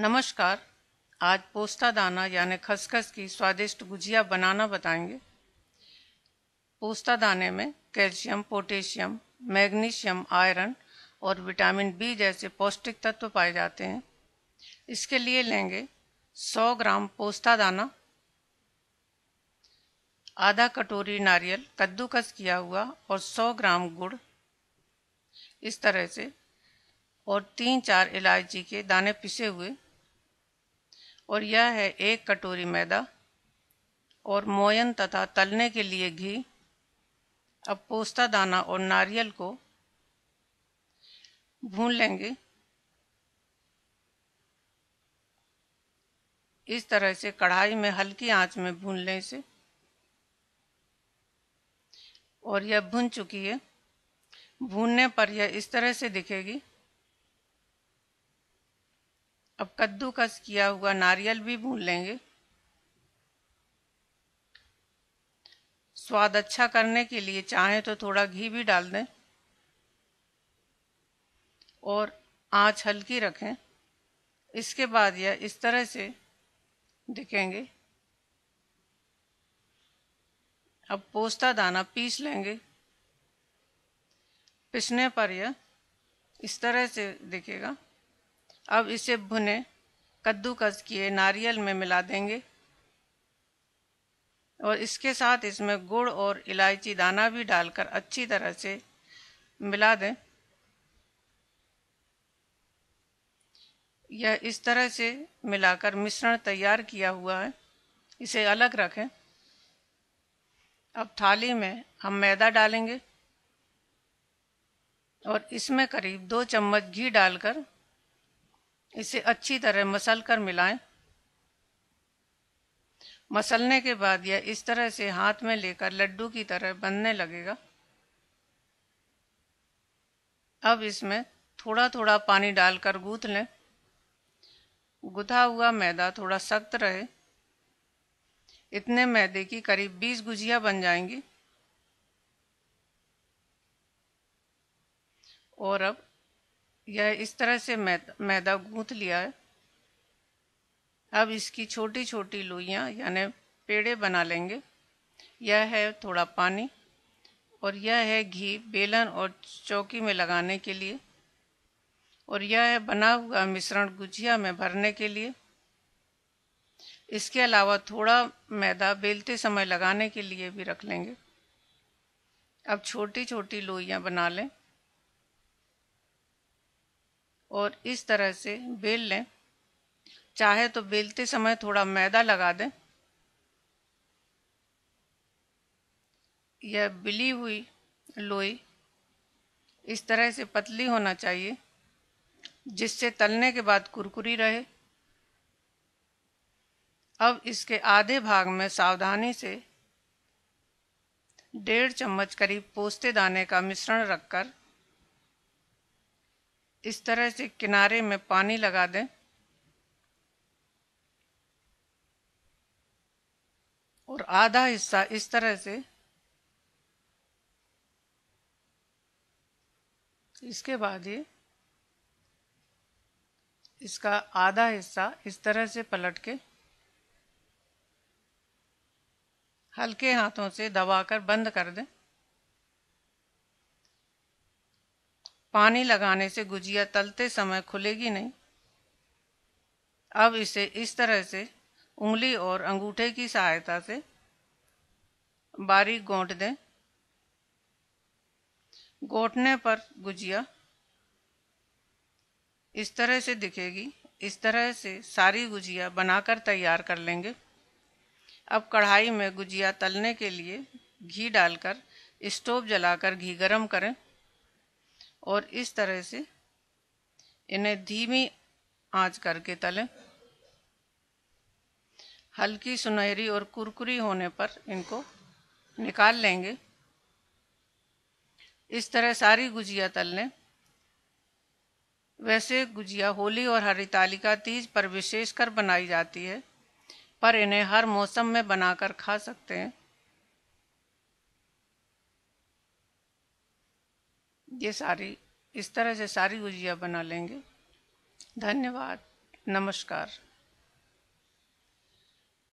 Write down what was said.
नमस्कार आज पोस्ता दाना यानी खसखस की स्वादिष्ट गुजिया बनाना बताएंगे पोस्ता दाने में कैल्शियम पोटेशियम मैग्नीशियम आयरन और विटामिन बी जैसे पौष्टिक तत्व पाए जाते हैं इसके लिए लेंगे 100 ग्राम पोस्ता दाना आधा कटोरी नारियल कद्दूकस किया हुआ और 100 ग्राम गुड़ इस तरह से और तीन चार इलायची के दाने पिसे हुए और यह है एक कटोरी मैदा और मोयन तथा तलने के लिए घी अब पोस्ता दाना और नारियल को भून लेंगे इस तरह से कढ़ाई में हल्की आंच में भून लें इसे और यह भुन चुकी है भूनने पर यह इस तरह से दिखेगी अब कद्दूकस किया हुआ नारियल भी भून लेंगे स्वाद अच्छा करने के लिए चाहें तो थोड़ा घी भी डाल दें और आंच हल्की रखें इसके बाद यह इस तरह से दिखेंगे अब पोस्ता दाना पीस लेंगे पिसने पर यह इस तरह से दिखेगा अब इसे भुने कद्दूकस किए नारियल में मिला देंगे और इसके साथ इसमें गुड़ और इलायची दाना भी डालकर अच्छी तरह से मिला दें यह इस तरह से मिलाकर मिश्रण तैयार किया हुआ है इसे अलग रखें अब थाली में हम मैदा डालेंगे और इसमें करीब दो चम्मच घी डालकर इसे अच्छी तरह मसल कर मिलाएं मसलने के बाद यह इस तरह से हाथ में लेकर लड्डू की तरह बनने लगेगा अब इसमें थोड़ा थोड़ा पानी डालकर गूथ लें गुथा हुआ मैदा थोड़ा सख्त रहे इतने मैदे की करीब 20 गुजिया बन जाएंगी और अब यह इस तरह से मैदा मैदा गूंथ लिया है अब इसकी छोटी छोटी लोइयाँ यानी पेड़े बना लेंगे यह है थोड़ा पानी और यह है घी बेलन और चौकी में लगाने के लिए और यह है बना हुआ मिश्रण गुजिया में भरने के लिए इसके अलावा थोड़ा मैदा बेलते समय लगाने के लिए भी रख लेंगे अब छोटी छोटी लोइयाँ बना लें और इस तरह से बेल लें चाहे तो बेलते समय थोड़ा मैदा लगा दें यह बिली हुई लोई इस तरह से पतली होना चाहिए जिससे तलने के बाद कुरकुरी रहे अब इसके आधे भाग में सावधानी से डेढ़ चम्मच करीब पोस्ते दाने का मिश्रण रखकर इस तरह से किनारे में पानी लगा दें और आधा हिस्सा इस तरह से इसके बाद ये इसका आधा हिस्सा इस तरह से पलट के हल्के हाथों से दबाकर बंद कर दें पानी लगाने से गुजिया तलते समय खुलेगी नहीं अब इसे इस तरह से उंगली और अंगूठे की सहायता से बारीक गोट दें गोटने पर गुजिया इस तरह से दिखेगी इस तरह से सारी गुजिया बनाकर तैयार कर लेंगे अब कढ़ाई में गुजिया तलने के लिए घी डालकर स्टोव जलाकर घी गरम करें और इस तरह से इन्हें धीमी आंच करके तलें हल्की सुनहरी और कुरकुरी होने पर इनको निकाल लेंगे इस तरह सारी गुजिया तल लें वैसे गुजिया होली और हरितालिका तीज पर विशेषकर बनाई जाती है पर इन्हें हर मौसम में बनाकर खा सकते हैं ये सारी इस तरह से सारी गुजिया बना लेंगे धन्यवाद नमस्कार